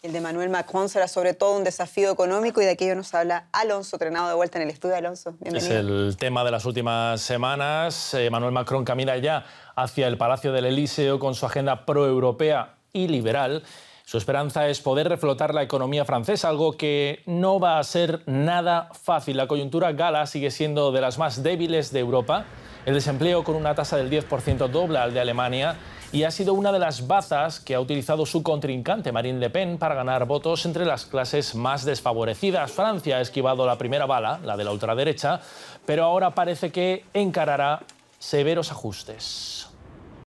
El de Manuel Macron será sobre todo un desafío económico y de aquello nos habla Alonso Trenado de vuelta en el estudio. Alonso, bienvenido. Es el tema de las últimas semanas. Eh, Manuel Macron camina ya hacia el Palacio del Elíseo con su agenda proeuropea y liberal. Su esperanza es poder reflotar la economía francesa, algo que no va a ser nada fácil. La coyuntura gala sigue siendo de las más débiles de Europa. El desempleo con una tasa del 10% dobla al de Alemania y ha sido una de las bazas que ha utilizado su contrincante Marine Le Pen para ganar votos entre las clases más desfavorecidas. Francia ha esquivado la primera bala, la de la ultraderecha, pero ahora parece que encarará severos ajustes.